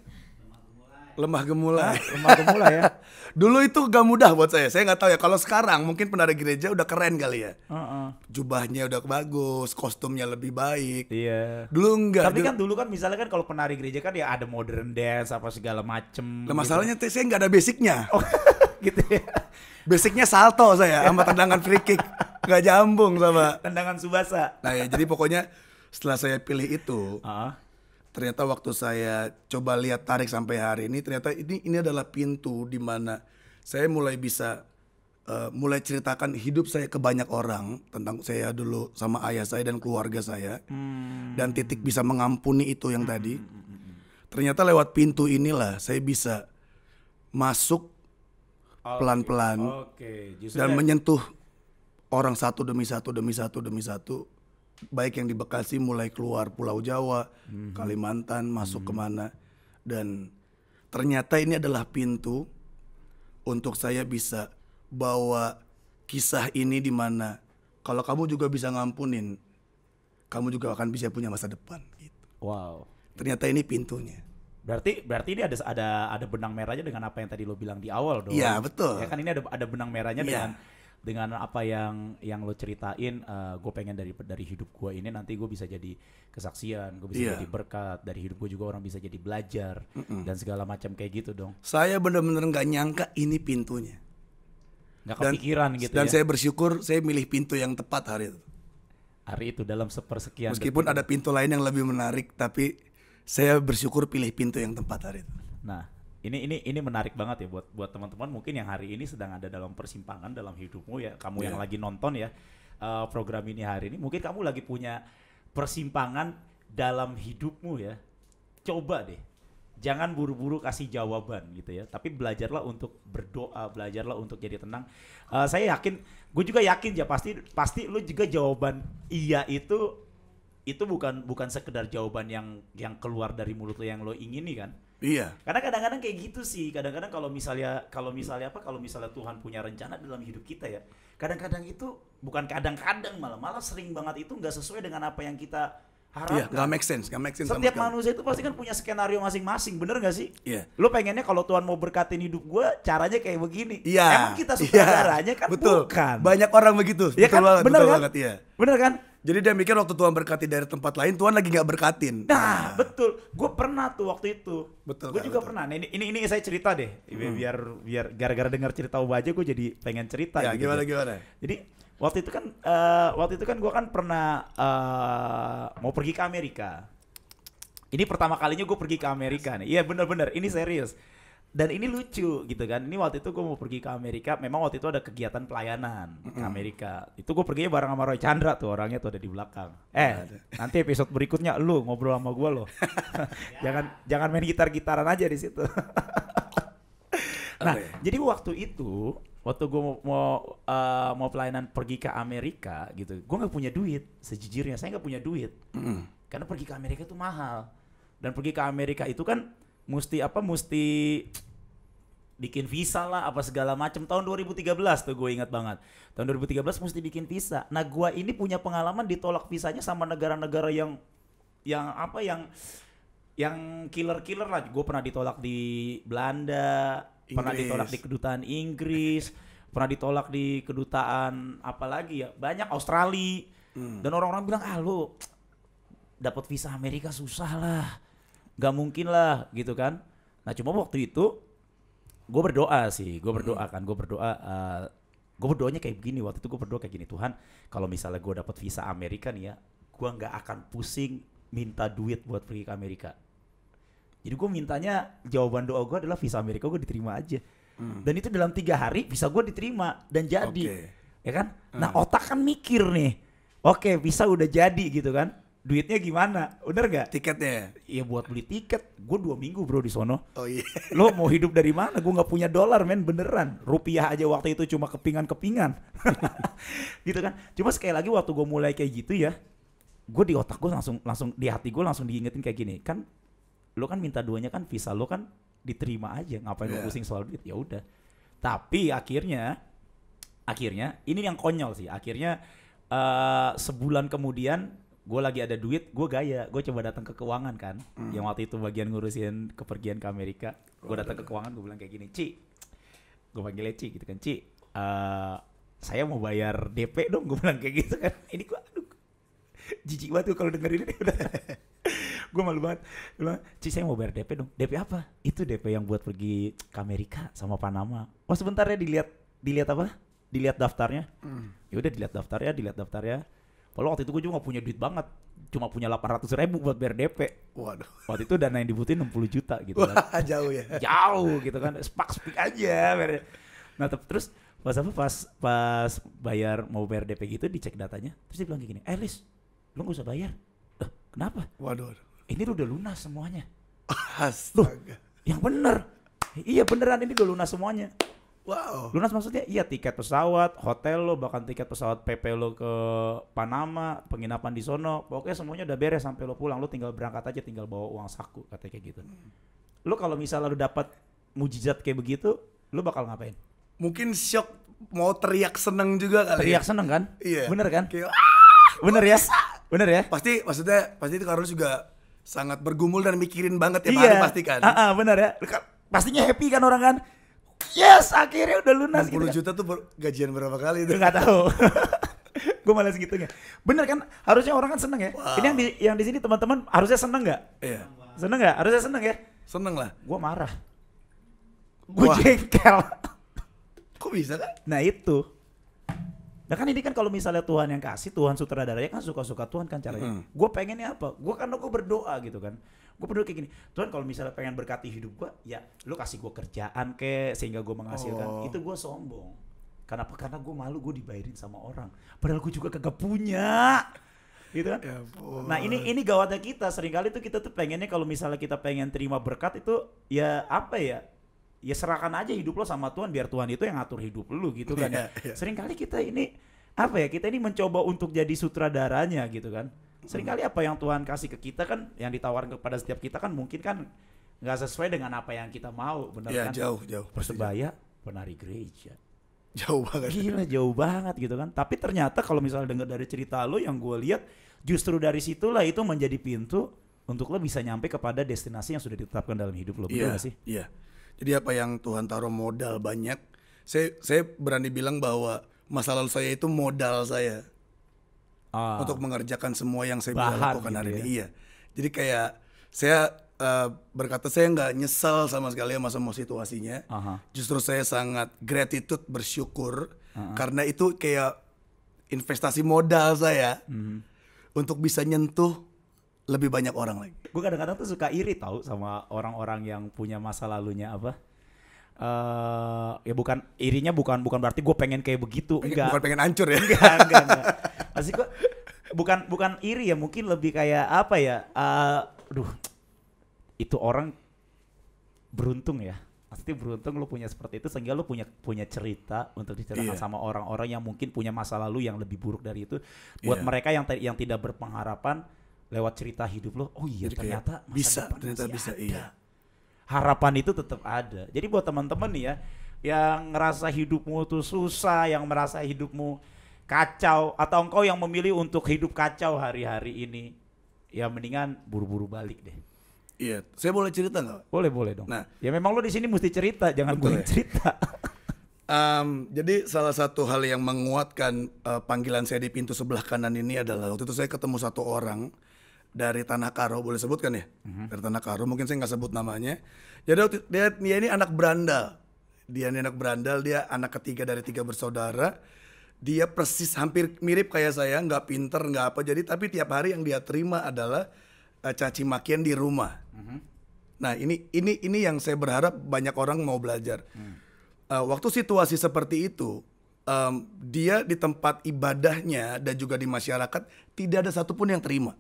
Lemah gemula. Lemah gemula ya. Dulu itu gak mudah buat saya. Saya nggak tahu ya. Kalau sekarang mungkin penari gereja udah keren kali ya. Uh -uh. Jubahnya udah bagus, kostumnya lebih baik. Iya. Dulu enggak. Tapi dulu... kan dulu kan misalnya kan kalau penari gereja kan ya ada modern dance apa segala macem. Nah, masalahnya gitu. saya nggak ada basicnya. Oh, gitu ya. Basicnya salto saya sama tendangan free kick. Gak jambung sama. Tendangan subasa. Nah ya jadi pokoknya setelah saya pilih itu. Uh -uh ternyata waktu saya coba lihat tarik sampai hari ini ternyata ini ini adalah pintu di mana saya mulai bisa uh, mulai ceritakan hidup saya ke banyak orang tentang saya dulu sama ayah saya dan keluarga saya hmm. dan titik bisa mengampuni itu yang hmm. tadi hmm, hmm, hmm, ternyata lewat pintu inilah saya bisa masuk pelan-pelan okay. okay. dan menyentuh orang satu demi satu demi satu demi satu baik yang di Bekasi mulai keluar Pulau Jawa, hmm. Kalimantan, masuk hmm. kemana. Dan ternyata ini adalah pintu untuk saya bisa bawa kisah ini di mana kalau kamu juga bisa ngampunin, kamu juga akan bisa punya masa depan. Gitu. Wow. Ternyata ini pintunya. Berarti berarti ini ada ada ada benang merahnya dengan apa yang tadi lo bilang di awal dong. Iya, betul. Ya kan ini ada ada benang merahnya ya. dengan dengan apa yang yang lo ceritain uh, gue pengen dari dari hidup gue ini nanti gue bisa jadi kesaksian gue bisa yeah. jadi berkat dari hidup gue juga orang bisa jadi belajar mm -mm. dan segala macam kayak gitu dong saya benar-benar nggak nyangka ini pintunya nggak kepikiran dan, gitu dan ya. saya bersyukur saya milih pintu yang tepat hari itu hari itu dalam sepersekian meskipun detik. ada pintu lain yang lebih menarik tapi saya bersyukur pilih pintu yang tepat hari itu nah ini ini ini menarik banget ya buat buat teman-teman mungkin yang hari ini sedang ada dalam persimpangan dalam hidupmu ya kamu yeah. yang iya. lagi nonton ya uh, program ini hari ini mungkin kamu lagi punya persimpangan dalam hidupmu ya coba deh jangan buru-buru kasih jawaban gitu ya tapi belajarlah untuk berdoa belajarlah untuk jadi tenang uh, saya yakin gue juga yakin ya pasti pasti lu juga jawaban iya itu itu bukan bukan sekedar jawaban yang yang keluar dari mulut lo yang lo ingini kan Iya. Karena kadang-kadang kayak gitu sih. Kadang-kadang kalau misalnya kalau misalnya apa? Kalau misalnya Tuhan punya rencana dalam hidup kita ya. Kadang-kadang itu bukan kadang-kadang malah malah sering banget itu nggak sesuai dengan apa yang kita harapkan. Iya, gak make sense, gak make sense. Setiap manusia itu pasti kan punya skenario masing-masing, bener gak sih? Iya. Lo pengennya kalau Tuhan mau berkatin hidup gue, caranya kayak begini. Iya. Emang kita iya. sutradaranya iya. kan betul. bukan. Banyak orang begitu. Iya kan? Banget, bener kan? iya. Bener kan? Jadi dia mikir waktu Tuhan berkati dari tempat lain, Tuhan lagi nggak berkatin. Nah, nah. betul. Gue pernah tuh waktu itu. Betul. Gue kan, juga betul. pernah. Nah, ini, ini ini saya cerita deh. Hmm. Biar biar gara-gara dengar cerita Oba aja gue jadi pengen cerita. Ya gitu. gimana gimana. Jadi waktu itu kan uh, waktu itu kan gue kan pernah uh, mau pergi ke Amerika. Ini pertama kalinya gue pergi ke Amerika nih. Iya benar-benar. Ini serius dan ini lucu gitu kan ini waktu itu gue mau pergi ke Amerika memang waktu itu ada kegiatan pelayanan ke Amerika itu gue pergi bareng sama Roy Chandra tuh orangnya tuh ada di belakang eh nanti episode berikutnya lu ngobrol sama gue lo jangan jangan main gitar gitaran aja di situ nah okay. Ya? jadi waktu itu waktu gue mau mau, uh, mau pelayanan pergi ke Amerika gitu gue nggak punya duit sejujurnya saya nggak punya duit mm karena pergi ke Amerika tuh mahal dan pergi ke Amerika itu kan mesti apa mesti bikin visa lah apa segala macam tahun 2013 tuh gue ingat banget tahun 2013 mesti bikin visa nah gue ini punya pengalaman ditolak visanya sama negara-negara yang yang apa yang yang killer-killer lah gue pernah ditolak di Belanda Inggris. pernah ditolak di kedutaan Inggris pernah ditolak di kedutaan apa lagi ya banyak Australia hmm. dan orang-orang bilang ah lu dapat visa Amerika susah lah Gak mungkin lah gitu kan. Nah cuma waktu itu gue berdoa sih, gue berdoa hmm. kan, gue berdoa. Uh, eh, gue berdoanya kayak begini waktu itu gue berdoa kayak gini Tuhan kalau misalnya gue dapat visa Amerika nih ya gue nggak akan pusing minta duit buat pergi ke Amerika jadi gue mintanya jawaban doa gue adalah visa Amerika gue diterima aja hmm. dan itu dalam tiga hari bisa gue diterima dan jadi okay. ya kan nah, hmm. nah otak kan mikir nih oke okay, visa udah jadi gitu kan duitnya gimana? Bener gak? Tiketnya? Iya buat beli tiket. Gue dua minggu bro di sono. Oh iya. Lo mau hidup dari mana? Gue gak punya dolar men beneran. Rupiah aja waktu itu cuma kepingan-kepingan. gitu kan. Cuma sekali lagi waktu gue mulai kayak gitu ya. Gue di otak gue langsung, langsung di hati gue langsung diingetin kayak gini. Kan lo kan minta duanya kan visa lo kan diterima aja. Ngapain yeah. lo iya. pusing soal duit? Ya udah. Tapi akhirnya, akhirnya ini yang konyol sih. Akhirnya uh, sebulan kemudian gue lagi ada duit, gue gaya, gue coba datang ke keuangan kan, hmm. yang waktu itu bagian ngurusin kepergian ke Amerika, gue datang ke keuangan, gue bilang kayak gini, Ci, gue panggilnya Ci gitu kan, Ci, uh, saya mau bayar DP dong, gue bilang kayak gitu kan, ini gue aduh, jijik banget tuh kalau dengerin ini gue malu banget, gue bilang, Ci saya mau bayar DP dong, DP apa? Itu DP yang buat pergi ke Amerika sama Panama, oh sebentar ya dilihat, dilihat apa? Dilihat daftarnya, hmm. ya udah dilihat daftarnya, dilihat daftarnya, Padahal waktu itu gue juga gak punya duit banget. Cuma punya 800 ribu buat bayar DP. Waduh. Waktu itu dana yang dibutuhin 60 juta gitu kan. jauh ya. jauh gitu kan. Spak spik aja. Nah terus pas apa pas pas bayar mau bayar DP gitu dicek datanya. Terus dia bilang kayak gini, eh lu gak usah bayar. Eh, kenapa? Waduh. Ini udah lunas semuanya. Astaga. Loh, yang bener. Iya beneran ini udah lunas semuanya. Wow. Lunas maksudnya iya tiket pesawat, hotel lo, bahkan tiket pesawat PP lo ke Panama, penginapan di sono, pokoknya semuanya udah beres sampai lo pulang, lo tinggal berangkat aja tinggal bawa uang saku katanya kayak gitu. Hmm. Lo kalau misalnya lo dapat mujizat kayak begitu, lo bakal ngapain? Mungkin shock mau teriak seneng juga kali. Ya. Teriak ya? seneng kan? Iya. Bener kan? Kayak, ah, Bener ya? Bener ya? Pasti maksudnya pasti itu Carlos juga sangat bergumul dan mikirin banget ya iya. pasti kan. Iya, ah, ah, benar ya. Pastinya happy kan orang kan? yes akhirnya udah lunas 60 gitu kan. juta tuh gajian berapa kali itu? Gak tau gue malas gitu ya. Bener kan? Harusnya orang kan seneng ya. Wow. Ini yang di yang di sini teman-teman harusnya seneng gak? Iya. Seneng gak? Harusnya seneng ya? Seneng lah. Gue marah. Gue jengkel. Kok bisa kan? Nah itu. Nah kan ini kan kalau misalnya Tuhan yang kasih, Tuhan sutradaranya kan suka-suka Tuhan kan caranya. Mm. Gue pengennya apa? Gue kan gue berdoa gitu kan gue peduli kayak gini Tuhan kalau misalnya pengen berkati hidup gue ya lu kasih gue kerjaan ke sehingga gue menghasilkan oh. itu gue sombong kenapa karena gue malu gue dibayarin sama orang padahal gue juga kagak punya gitu kan ya, nah ini ini gawatnya kita seringkali tuh kita tuh pengennya kalau misalnya kita pengen terima berkat itu ya apa ya ya serahkan aja hidup lo sama Tuhan biar Tuhan itu yang ngatur hidup lo gitu kan ya, ya. seringkali kita ini apa ya kita ini mencoba untuk jadi sutradaranya gitu kan Seringkali apa yang Tuhan kasih ke kita kan yang ditawarkan kepada setiap kita kan mungkin kan nggak sesuai dengan apa yang kita mau, benar ya, kan? jauh, jauh. Persebaya, penari gereja. Jauh banget. Gila, jauh banget gitu kan. Tapi ternyata kalau misalnya dengar dari cerita lo yang gue lihat justru dari situlah itu menjadi pintu untuk lo bisa nyampe kepada destinasi yang sudah ditetapkan dalam hidup lo, benar iya, sih? Iya. Jadi apa yang Tuhan taruh modal banyak, saya saya berani bilang bahwa masalah saya itu modal saya ah. untuk mengerjakan semua yang saya Bahan bisa lakukan gitu hari ya. ini. Iya. Jadi kayak saya uh, berkata saya nggak nyesel sama sekali sama semua situasinya. -huh. Justru saya sangat gratitude bersyukur -huh. karena itu kayak investasi modal saya -huh. Mhm. untuk bisa nyentuh lebih banyak orang lagi. Gue kadang-kadang tuh suka iri tau sama orang-orang yang punya masa lalunya apa uh, ya bukan irinya bukan bukan berarti gue pengen kayak begitu enggak bukan pengen hancur ya enggak enggak, enggak. Masih gue bukan bukan iri ya mungkin lebih kayak apa ya uh, duh itu orang beruntung ya pasti beruntung lu punya seperti itu sehingga lu punya punya cerita untuk diceritakan yeah. sama orang-orang yang mungkin punya masa lalu yang lebih buruk dari itu buat yeah. mereka yang yang tidak berpengharapan lewat cerita hidup lo oh iya Jadi ternyata masa bisa ternyata bisa ada. iya harapan itu tetap ada. Jadi buat teman-teman nih ya yang ngerasa hidupmu tuh susah, yang merasa hidupmu kacau atau engkau yang memilih untuk hidup kacau hari-hari ini, ya mendingan buru-buru balik deh. Iya, saya boleh cerita nggak? Boleh boleh dong. Nah, ya memang lo di sini mesti cerita, jangan gue ya. cerita. um, jadi salah satu hal yang menguatkan uh, panggilan saya di pintu sebelah kanan ini adalah waktu itu saya ketemu satu orang dari Tanah Karo boleh sebutkan ya mm-hmm. dari Tanah Karo mungkin saya nggak sebut namanya jadi dia, dia ini anak berandal dia ini anak berandal dia anak ketiga dari tiga bersaudara dia persis hampir mirip kayak saya nggak pinter nggak apa jadi tapi tiap hari yang dia terima adalah uh, caci makian di rumah mm-hmm. nah ini ini ini yang saya berharap banyak orang mau belajar mm. uh, waktu situasi seperti itu um, dia di tempat ibadahnya dan juga di masyarakat tidak ada satupun yang terima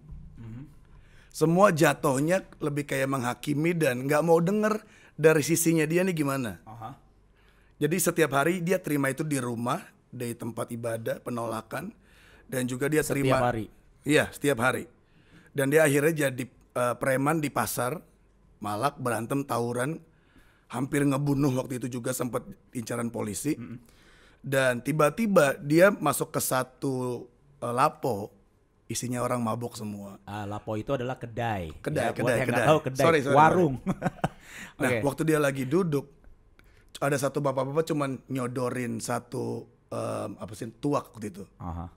semua jatuhnya lebih kayak menghakimi dan nggak mau denger dari sisinya dia nih gimana. Uh Jadi setiap hari dia terima itu di rumah, dari tempat ibadah, penolakan, dan juga dia setiap terima. Setiap hari. Iya, setiap hari. Dan dia akhirnya jadi uh, preman di pasar, malak, berantem, tawuran, hampir ngebunuh waktu itu juga sempat incaran polisi. Mm -hmm. Dan tiba-tiba dia masuk ke satu uh, lapo isinya orang mabok semua. Uh, Lapo itu adalah kedai. Kedai, ya, kedai, kedai. tahu, kedai. Sorry, sorry, warung. nah, okay. waktu dia lagi duduk ada satu bapak-bapak cuman nyodorin satu um, apa sih tuak waktu itu. Uh -huh.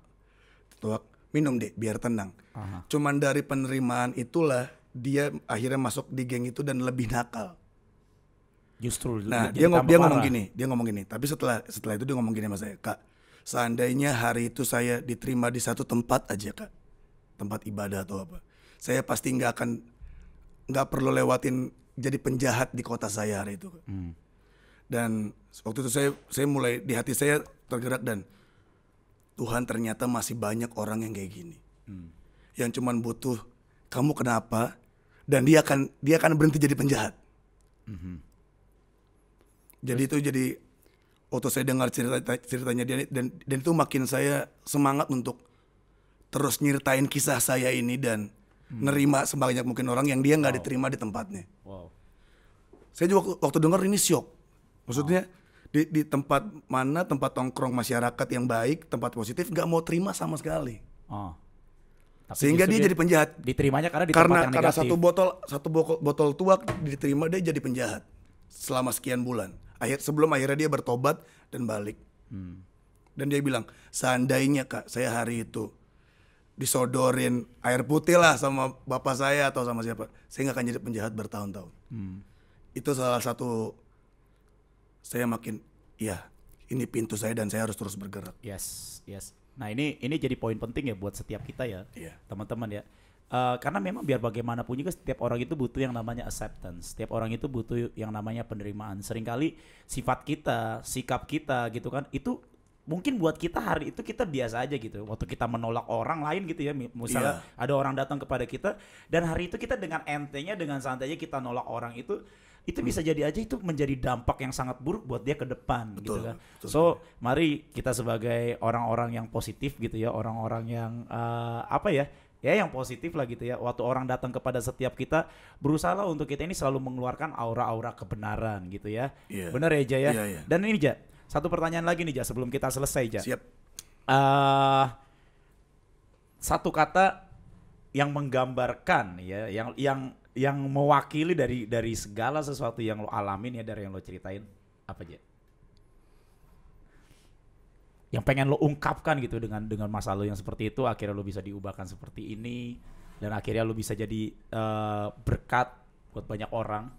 Tuak minum deh biar tenang. Uh -huh. Cuman dari penerimaan itulah dia akhirnya masuk di geng itu dan lebih nakal. Justru. Nah dia, ngom dia ngomong gini, dia ngomong gini. Tapi setelah setelah itu dia ngomong gini sama saya, kak, seandainya hari itu saya diterima di satu tempat aja kak, tempat ibadah atau apa saya pasti nggak akan nggak perlu lewatin jadi penjahat di kota saya hari itu hmm. dan waktu itu saya saya mulai di hati saya tergerak dan Tuhan ternyata masih banyak orang yang kayak gini hmm. yang cuman butuh kamu kenapa dan dia akan dia akan berhenti jadi penjahat hmm. jadi Terus. itu jadi waktu saya dengar cerita ceritanya dia dan dan itu makin saya semangat untuk terus nyeritain kisah saya ini dan hmm. nerima sebanyak mungkin orang yang dia nggak wow. diterima di tempatnya. Wow. Saya juga waktu dengar ini syok. Maksudnya wow. di, di tempat mana tempat tongkrong masyarakat yang baik, tempat positif nggak mau terima sama sekali. Oh. Tapi Sehingga dia, dia jadi penjahat. Diterimanya karena di karena, tempat yang karena satu botol satu botol, botol tuak diterima dia jadi penjahat selama sekian bulan. Akhir sebelum akhirnya dia bertobat dan balik. Hmm. Dan dia bilang, seandainya kak saya hari itu disodorin air putih lah sama bapak saya atau sama siapa saya nggak akan jadi penjahat bertahun-tahun hmm. itu salah satu saya makin ya ini pintu saya dan saya harus terus bergerak yes yes nah ini ini jadi poin penting ya buat setiap kita ya teman iya. teman-teman ya Uh, karena memang biar bagaimanapun juga setiap orang itu butuh yang namanya acceptance. Setiap orang itu butuh yang namanya penerimaan. Seringkali sifat kita, sikap kita gitu kan, itu mungkin buat kita hari itu kita biasa aja gitu waktu kita menolak orang lain gitu ya misalnya yeah. ada orang datang kepada kita dan hari itu kita dengan entenya dengan santainya kita nolak orang itu itu hmm. bisa jadi aja itu menjadi dampak yang sangat buruk buat dia ke depan gitu betul, gitu kan betul. so mari kita sebagai orang-orang yang positif gitu ya orang-orang yang uh, apa ya ya yang positif lah gitu ya waktu orang datang kepada setiap kita berusaha untuk kita ini selalu mengeluarkan aura-aura kebenaran gitu ya yeah. benar ya Jaya yeah, yeah. dan ini Jaya satu pertanyaan lagi nih, Ja, sebelum kita selesai, Ja. Siap. Uh, satu kata yang menggambarkan ya, yang yang yang mewakili dari dari segala sesuatu yang lo alamin ya dari yang lo ceritain apa aja? Yang pengen lo ungkapkan gitu dengan dengan masa lo yang seperti itu akhirnya lo bisa diubahkan seperti ini dan akhirnya lo bisa jadi uh, berkat buat banyak orang.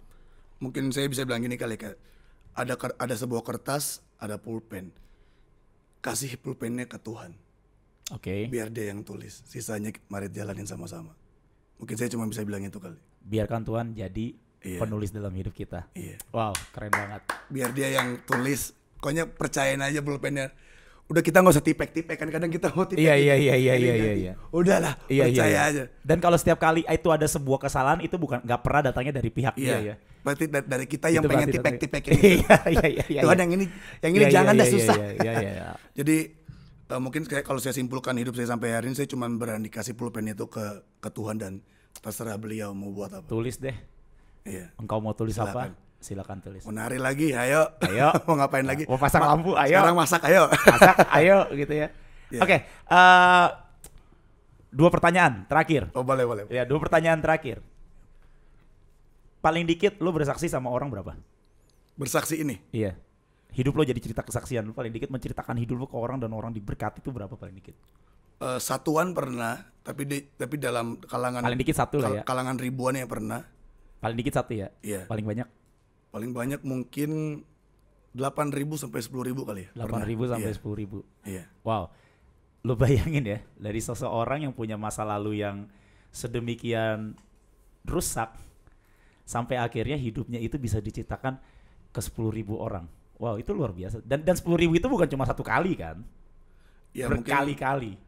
Mungkin saya bisa bilang gini kali ada ada sebuah kertas ada pulpen. Kasih pulpennya ke Tuhan. Oke. Okay. Biar dia yang tulis. Sisanya mari jalanin sama-sama. Mungkin saya cuma bisa bilang itu kali. Biarkan Tuhan jadi iya. penulis dalam hidup kita. Iya. Wow, keren banget. Biar dia yang tulis. Pokoknya percayain aja pulpennya udah kita nggak usah tipek-tipek kan kadang kita mau tipek iya iya iya iya iya iya iya udahlah iya, iya percaya iya, iya. aja dan kalau setiap kali itu ada sebuah kesalahan itu bukan nggak pernah datangnya dari pihak iya. dia ya berarti dari kita yang itu pengen tipek-tipekin iya, itu iya, iya, iya, iya, Tuhan yang ini yang ini iya, iya jangan iya, dah iya, susah iya, iya, iya, iya. jadi uh, mungkin kayak kalau saya simpulkan hidup saya sampai hari ini saya cuma berani kasih pulpen itu ke ke Tuhan dan terserah beliau mau buat apa tulis deh iya. engkau mau tulis Silahkan. apa silakan tulis. Menari lagi, ayo. Ayo. mau ngapain lagi? Mau pasang Ma lampu, ayo. Sekarang masak, ayo. masak, ayo gitu ya. Yeah. Oke, okay, uh, eh, dua pertanyaan terakhir. Oh, boleh, boleh. Ya, dua pertanyaan terakhir. Paling dikit lu bersaksi sama orang berapa? Bersaksi ini? Iya. Hidup lo jadi cerita kesaksian. Lu paling dikit menceritakan hidup lo ke orang dan orang diberkati itu berapa paling dikit? Uh, satuan pernah, tapi di, tapi dalam kalangan paling dikit satu lah ya. Kalangan ribuan yang pernah. Paling dikit satu ya. Iya. Paling banyak paling banyak mungkin 8.000 sampai 10.000 kali ya. 8.000 sampai sepuluh ribu 10.000. Ya, iya. iya. Wow. Lu bayangin ya, dari seseorang yang punya masa lalu yang sedemikian rusak sampai akhirnya hidupnya itu bisa diciptakan ke 10.000 orang. Wow, itu luar biasa. Dan dan 10.000 itu bukan cuma satu kali kan? Ya, berkali-kali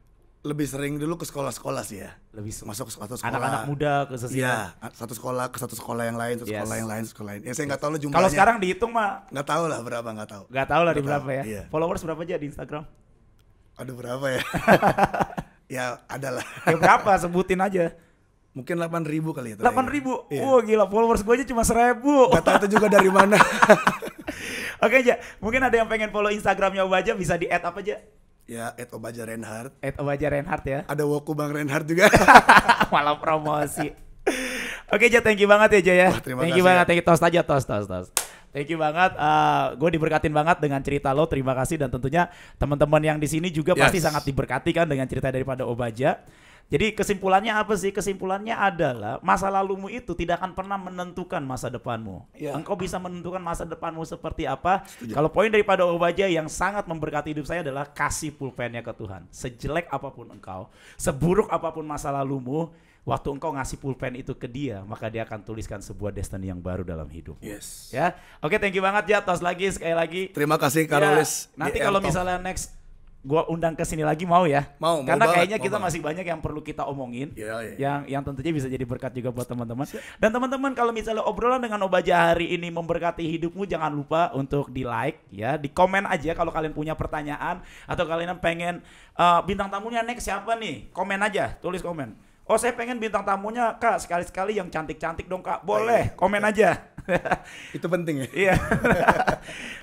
lebih sering dulu ke sekolah-sekolah sih ya. Lebih masuk ke satu sekolah. Anak-anak muda ke sesi. Iya, ya? satu sekolah ke satu sekolah yang lain, satu yes. sekolah yang lain, sekolah lain. Ya saya nggak yes. tahu lah jumlahnya. Kalau sekarang dihitung mah nggak tahu lah berapa nggak tahu. Nggak tahu lah di berapa ya. Iya. Followers berapa aja di Instagram? Aduh berapa ya? ya ada lah. Ya berapa sebutin aja. Mungkin 8 ribu kali ya? 8 ribu? Iya. oh, gila followers gue aja cuma seribu. Gak tahu itu juga dari mana. Oke aja, mungkin ada yang pengen follow Instagramnya aja bisa di add apa aja? Ya, at Obaja Reinhardt. At Obaja Reinhardt ya. Ada Woku Bang Reinhardt juga. Malah promosi. Oke, okay, thank you banget ya, Jaya. Ya. Wah, terima thank kasih you banget, thank you. Tos aja, tos, tos, tos. Thank you banget. Uh, eh, gue diberkatin banget dengan cerita lo. Terima kasih dan tentunya teman-teman yang di sini juga yes. pasti sangat diberkati kan dengan cerita daripada Obaja. Jadi kesimpulannya apa sih? Kesimpulannya adalah masa lalumu itu tidak akan pernah menentukan masa depanmu. Ya. Engkau bisa menentukan masa depanmu seperti apa. Setuju. Kalau poin daripada Obaja yang sangat memberkati hidup saya adalah kasih pulpennya ke Tuhan. Sejelek apapun engkau, seburuk apapun masa lalumu, waktu engkau ngasih pulpen itu ke dia, maka dia akan tuliskan sebuah destiny yang baru dalam hidup. Yes. Ya. Oke, thank you banget ya. Tos lagi sekali lagi. Terima kasih ya, Karolis. Ya, nanti kalau misalnya next gua undang ke sini lagi mau ya? Mau, mau Karena banget, kayaknya mau kita banget. masih banyak yang perlu kita omongin. Yeah, yeah. Yang yang tentunya bisa jadi berkat juga buat teman-teman. Dan teman-teman kalau misalnya obrolan dengan Obaja hari ini memberkati hidupmu jangan lupa untuk di-like ya, di komen aja kalau kalian punya pertanyaan atau kalian pengen uh, bintang tamunya next siapa nih? Komen aja, tulis komen. Oh, saya pengen bintang tamunya Kak sekali-sekali yang cantik-cantik dong Kak. Boleh, iya, iya. komen aja. Itu penting ya. Iya.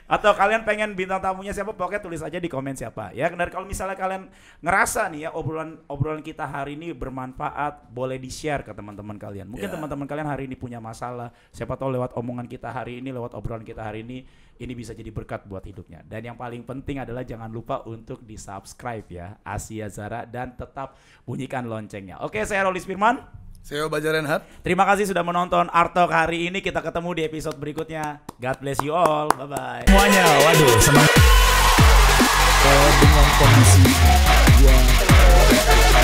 Atau kalian pengen bintang tamunya siapa, pokoknya tulis aja di komen siapa. Ya, dan kalau misalnya kalian ngerasa nih ya obrolan obrolan kita hari ini bermanfaat, boleh di-share ke teman-teman kalian. Mungkin yeah. teman-teman kalian hari ini punya masalah, siapa tahu lewat omongan kita hari ini, lewat obrolan kita hari ini ini bisa jadi berkat buat hidupnya. Dan yang paling penting adalah jangan lupa untuk di-subscribe ya Asia Zara dan tetap bunyikan loncengnya. Oke, saya Rolis Firman. Saya Baja Renhat. Terima kasih sudah menonton Artok hari ini. Kita ketemu di episode berikutnya. God bless you all. Bye-bye. Semuanya, waduh, senang. Kalau dengan kondisi gua